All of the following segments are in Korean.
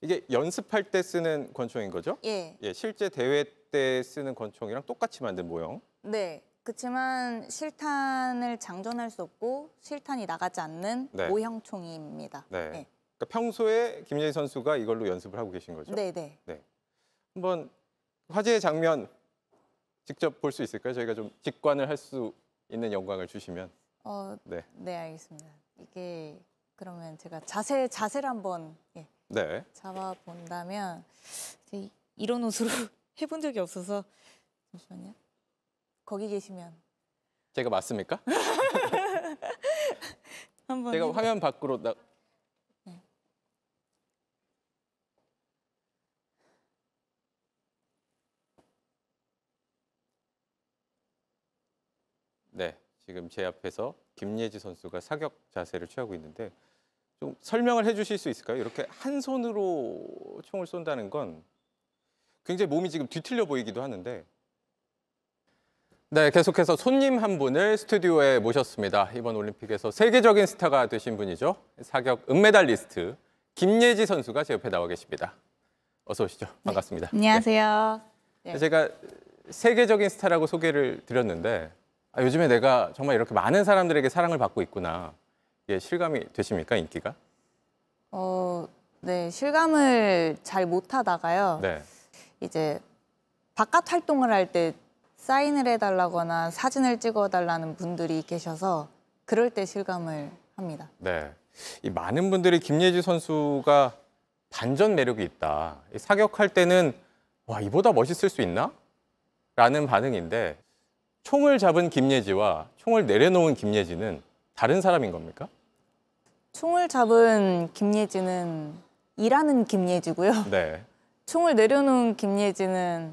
이게 연습할 때 쓰는 권총인 거죠? 예. 예, 실제 대회 때 쓰는 권총이랑 똑같이 만든 모형. 네. 그렇지만 실탄을 장전할 수 없고 실탄이 나가지 않는 네. 모형총입니다. 네. 네. 그러니까 평소에 김예희 선수가 이걸로 연습을 하고 계신 거죠? 네, 네. 네. 한번 화제의 장면 직접 볼 수 있을까요? 저희가 좀 직관을 할 수 있는 영광을 주시면. 어, 네. 네, 알겠습니다. 이게 그러면 제가 자세 자세를 한번 예. 네. 잡아본다면 이런 옷으로 해본 적이 없어서 잠시만요. 거기 계시면 제가 맞습니까? 한번 제가 화면 밖으로 나. 네. 네, 지금 제 앞에서 김예지 선수가 사격 자세를 취하고 있는데 좀 설명을 해주실 수 있을까요? 이렇게 한 손으로 총을 쏜다는 건 굉장히 몸이 지금 뒤틀려 보이기도 하는데 네, 계속해서 손님 한 분을 스튜디오에 모셨습니다. 이번 올림픽에서 세계적인 스타가 되신 분이죠. 사격 은메달리스트 김예지 선수가 제 옆에 나와 계십니다. 어서 오시죠. 네, 반갑습니다. 안녕하세요. 네. 네. 제가 세계적인 스타라고 소개를 드렸는데 아, 요즘에 내가 정말 이렇게 많은 사람들에게 사랑을 받고 있구나. 예, 실감이 되십니까 인기가? 어, 네 실감을 잘 못하다가요. 네. 이제 바깥 활동을 할 때 사인을 해달라거나 사진을 찍어달라는 분들이 계셔서 그럴 때 실감을 합니다. 네, 이 많은 분들이 김예지 선수가 반전 매력이 있다. 사격할 때는 와 이보다 멋있을 수 있나? 라는 반응인데 총을 잡은 김예지와 총을 내려놓은 김예지는 다른 사람인 겁니까? 총을 잡은 김예지는 일하는 김예지고요. 네. 총을 내려놓은 김예지는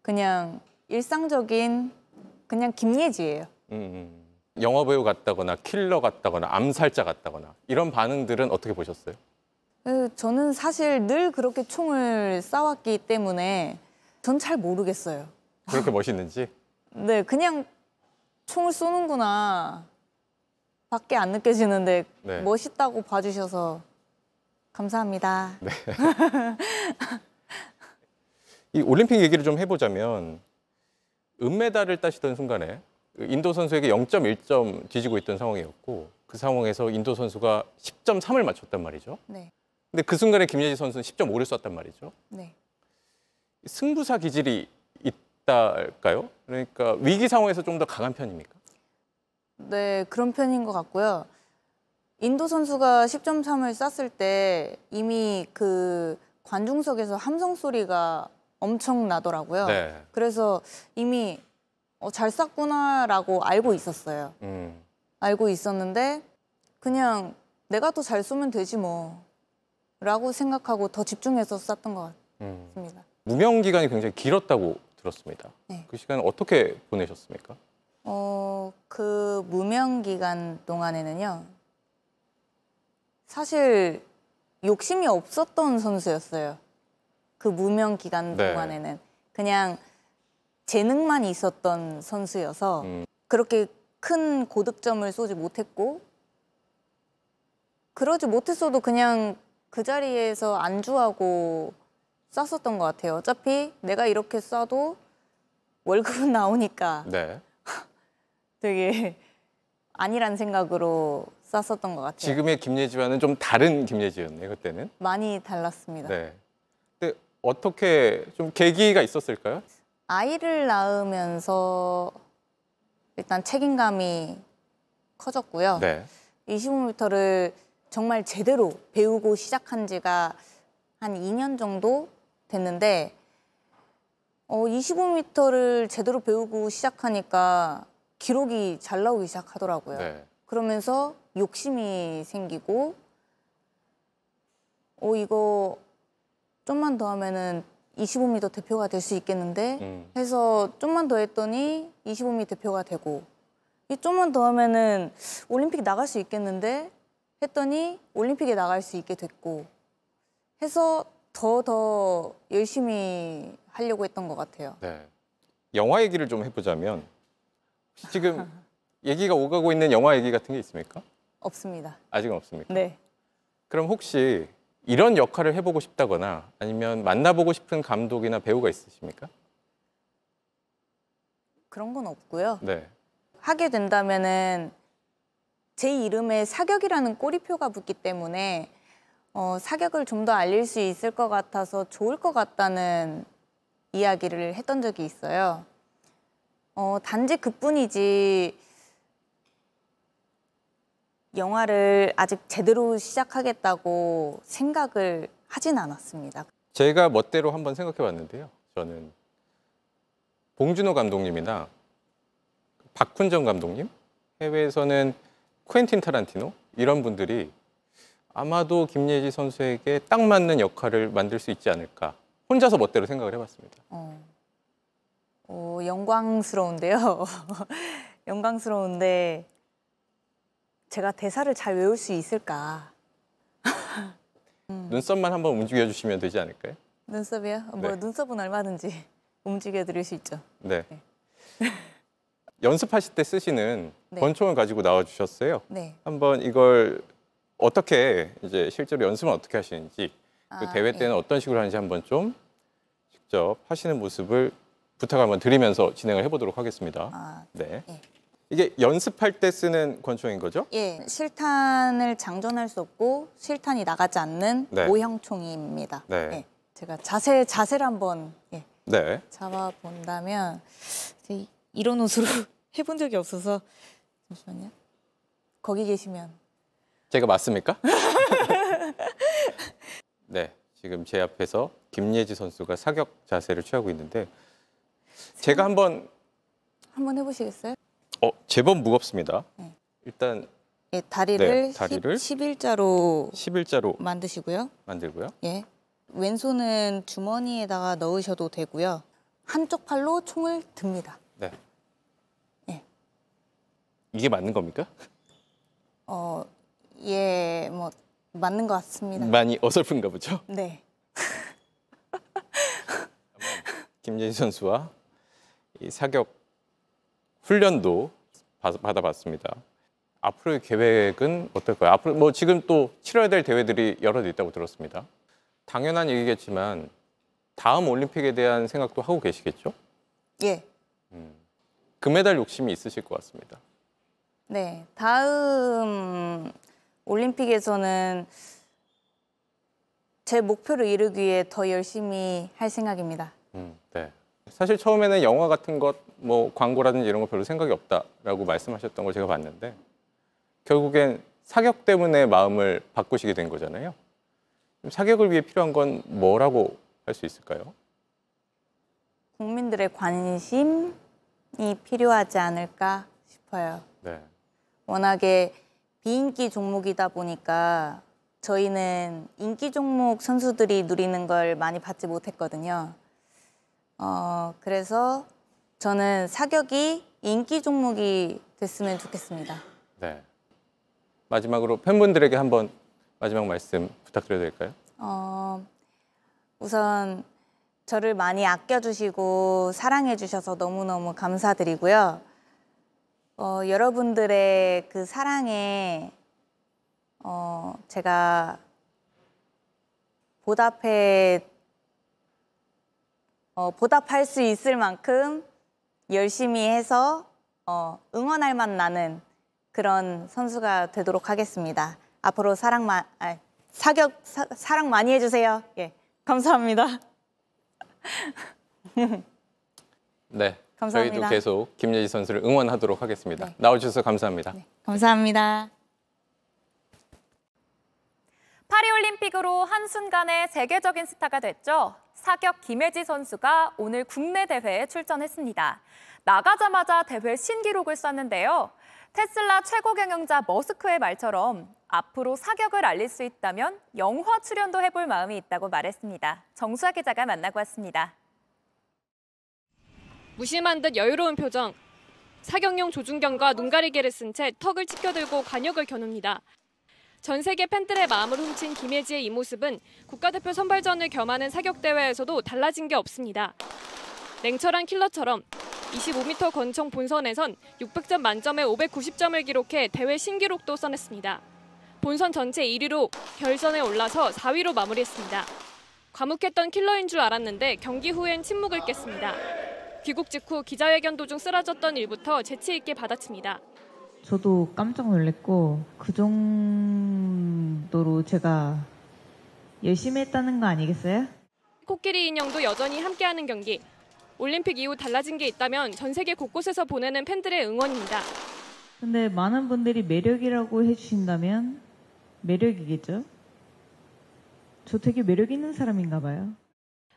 그냥 일상적인 그냥 김예지예요. 음, 음. 영화 배우 같다거나 킬러 같다거나 암살자 같다거나 이런 반응들은 어떻게 보셨어요? 저는 사실 늘 그렇게 총을 쏴왔기 때문에 전 잘 모르겠어요. 그렇게 멋있는지? 네, 그냥 총을 쏘는구나. 밖에 안 느껴지는데 네. 멋있다고 봐주셔서 감사합니다. 네. 이 올림픽 얘기를 좀 해보자면 은메달을 따시던 순간에 그 인도 선수에게 0.1점 뒤지고 있던 상황이었고 그 상황에서 인도 선수가 10.3을 맞췄단 말이죠. 네. 근데 그 순간에 김예지 선수는 10.5를 쐈단 말이죠. 네. 승부사 기질이 있다할까요 그러니까 위기 상황에서 좀 더 강한 편입니까? 네, 그런 편인 것 같고요. 인도 선수가 10.3을 쐈을 때 이미 그 관중석에서 함성 소리가 엄청 나더라고요. 네. 그래서 이미 어, 잘 쐈구나라고 알고 있었어요. 음. 알고 있었는데 그냥 내가 더 잘 쏘면 되지 뭐 라고 생각하고 더 집중해서 쐈던 것 음. 같습니다. 음. 무명 기간이 굉장히 길었다고 들었습니다. 네. 그 시간 을 어떻게 보내셨습니까? 어, 그 무명 기간 동안에는요. 사실 욕심이 없었던 선수였어요. 그 무명 기간 네. 동안에는 그냥 재능만 있었던 선수여서 음. 그렇게 큰 고득점을 쏘지 못했고 그러지 못했어도 그냥 그 자리에서 안주하고 쐈었던 것 같아요. 어차피 내가 이렇게 쏴도 월급은 나오니까 네. 되게 아니란 생각으로 썼었던것 같아요. 지금의 김예지와는 좀 다른 김예지였네요, 그때는. 많이 달랐습니다. 네. 근데 어떻게 좀 계기가 있었을까요? 아이를 낳으면서 일단 책임감이 커졌고요. 네. 25m를 정말 제대로 배우고 시작한 지가 한 2년 정도 됐는데 어, 25m를 제대로 배우고 시작하니까 기록이 잘 나오기 시작하더라고요. 네. 그러면서 욕심이 생기고 어 이거 좀만 더 하면은 25m 대표가 될 수 있겠는데 음. 해서 좀만 더 했더니 25m 대표가 되고 이 좀만 더 하면은 올림픽 나갈 수 있겠는데 했더니 올림픽에 나갈 수 있게 됐고 해서 더더 더 열심히 하려고 했던 것 같아요. 네. 영화 얘기를 좀 해보자면 지금 얘기가 오가고 있는 영화 얘기 같은 게 있습니까? 없습니다. 아직은 없습니까? 네. 그럼 혹시 이런 역할을 해보고 싶다거나 아니면 만나보고 싶은 감독이나 배우가 있으십니까? 그런 건 없고요. 네. 하게 된다면은 제 이름에 사격이라는 꼬리표가 붙기 때문에 어, 사격을 좀 더 알릴 수 있을 것 같아서 좋을 것 같다는 이야기를 했던 적이 있어요. 어, 단지 그뿐이지 영화를 아직 제대로 시작하겠다고 생각을 하진 않았습니다. 제가 멋대로 한번 생각해 봤는데요. 저는 봉준호 감독님이나 박훈정 감독님, 해외에서는 쿠엔틴 타란티노 이런 분들이 아마도 김예지 선수에게 딱 맞는 역할을 만들 수 있지 않을까 혼자서 멋대로 생각을 해봤습니다. 어. 오, 영광스러운데요. 영광스러운데 제가 대사를 잘 외울 수 있을까? 음. 눈썹만 한번 움직여 주시면 되지 않을까요? 눈썹이요? 뭐 네. 뭐 눈썹은 얼마든지 움직여 드릴 수 있죠. 네. 네. 연습하실 때 쓰시는 네. 권총을 가지고 나와 주셨어요. 네. 한번 이걸 어떻게 이제 실제로 연습은 어떻게 하시는지 그 아, 대회 예. 때는 예. 어떤 식으로 하는지 한번 좀 직접 하시는 모습을 부탁을 한번 드리면서 진행을 해보도록 하겠습니다. 아, 네. 예. 이게 연습할 때 쓰는 권총인 거죠? 예, 실탄을 장전할 수 없고 실탄이 나가지 않는 네. 모형총입니다. 네. 예, 제가 자세 자세를 한번 예, 네. 잡아 본다면 이런 옷으로 해본 적이 없어서 잠시만요. 거기 계시면 제가 맞습니까? 네, 지금 제 앞에서 김예지 선수가 사격 자세를 취하고 있는데 제가 한번 한 번 해보시겠어요? 어 제법 무겁습니다. 네. 일단 예, 다리를, 네, 다리를 10, 자로 11자로 만드시고요. 만들고요. 예. 왼손은 주머니에다가 넣으셔도 되고요. 한쪽 팔로 총을 듭니다. 네. 예. 이게 맞는 겁니까? 어, 예, 뭐 맞는 것 같습니다. 많이 어설픈가 보죠? 네. 김재희 선수와 사격 훈련도 받아봤습니다. 앞으로의 계획은 어떨까요? 앞으로 뭐 지금 또 치러야 될 대회들이 여러 개 있다고 들었습니다. 당연한 얘기겠지만 다음 올림픽에 대한 생각도 하고 계시겠죠? 예. 음, 금메달 욕심이 있으실 것 같습니다. 네, 다음 올림픽에서는 제 목표를 이루기 위해 더 열심히 할 생각입니다. 음, 네. 사실 처음에는 영화 같은 것, 뭐 광고라든지 이런 거 별로 생각이 없다라고 말씀하셨던 걸 제가 봤는데 결국엔 사격 때문에 마음을 바꾸시게 된 거잖아요. 사격을 위해 필요한 건 뭐라고 할 수 있을까요? 국민들의 관심이 필요하지 않을까 싶어요. 네. 워낙에 비인기 종목이다 보니까 저희는 인기 종목 선수들이 누리는 걸 많이 받지 못했거든요. 어, 그래서 저는 사격이 인기 종목이 됐으면 좋겠습니다. 네. 마지막으로 팬분들에게 한 번 마지막 말씀 부탁드려도 될까요? 어, 우선 저를 많이 아껴주시고 사랑해주셔서 너무너무 감사드리고요. 어, 여러분들의 그 사랑에 어, 제가 보답해 어, 보답할 수 있을 만큼 열심히 해서 어, 응원할 만 나는 그런 선수가 되도록 하겠습니다. 앞으로 사랑 마, 아 사격 사, 사랑 많이 해주세요. 예, 감사합니다. 네, 감사합니다. 저희도 계속 김예지 선수를 응원하도록 하겠습니다. 네. 나와주셔서 감사합니다. 네, 감사합니다. 파리올림픽으로 한순간에 세계적인 스타가 됐죠. 사격 김혜지 선수가 오늘 국내 대회에 출전했습니다. 나가자마자 대회 신기록을 쐈는데요. 테슬라 최고 경영자 머스크의 말처럼 앞으로 사격을 알릴 수 있다면 영화 출연도 해볼 마음이 있다고 말했습니다. 정수아 기자가 만나고 왔습니다. 무심한 듯 여유로운 표정. 사격용 조준경과 눈가리개를 쓴 채 턱을 치켜들고 관역을 겨눕니다. 전 세계 팬들의 마음을 훔친 김혜지의 이 모습은 국가대표 선발전을 겸하는 사격대회에서도 달라진 게 없습니다. 냉철한 킬러처럼 25m 권총 본선에선 600점 만점에 590점을 기록해 대회 신기록도 써냈습니다. 본선 전체 1위로 결선에 올라서 4위로 마무리했습니다. 과묵했던 킬러인 줄 알았는데 경기 후엔 침묵을 깼습니다. 귀국 직후 기자회견 도중 쓰러졌던 일부터 재치 있게 받아칩니다. 저도 깜짝 놀랐고 그 정도 정도로 제가 열심히 했다는 거 아니겠어요? 코끼리 인형도 여전히 함께하는 경기. 올림픽 이후 달라진 게 있다면 전 세계 곳곳에서 보내는 팬들의 응원입니다. 근데 많은 분들이 매력이라고 해주신다면 매력이겠죠? 저 되게 매력 있는 사람인가 봐요.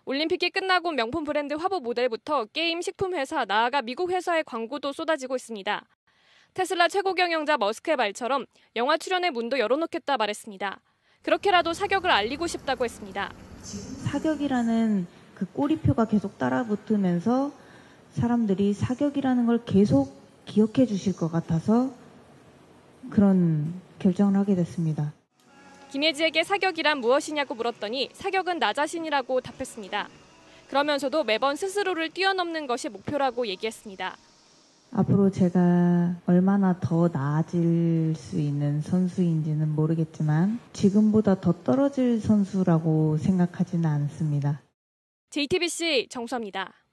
올림픽이 끝나고 명품 브랜드 화보 모델부터 게임 식품 회사 나아가 미국 회사의 광고도 쏟아지고 있습니다. 테슬라 최고 경영자 머스크의 말처럼 영화 출연의 문도 열어놓겠다 말했습니다. 그렇게라도 사격을 알리고 싶다고 했습니다. 사격이라는 그 꼬리표가 계속 따라붙으면서 사람들이 사격이라는 걸 계속 기억해 주실 것 같아서 그런 결정을 하게 됐습니다. 김예지에게 사격이란 무엇이냐고 물었더니 사격은 나 자신이라고 답했습니다. 그러면서도 매번 스스로를 뛰어넘는 것이 목표라고 얘기했습니다. 앞으로 제가 얼마나 더 나아질 수 있는 선수인지는 모르겠지만 지금보다 더 떨어질 선수라고 생각하지는 않습니다. JTBC 정수합니다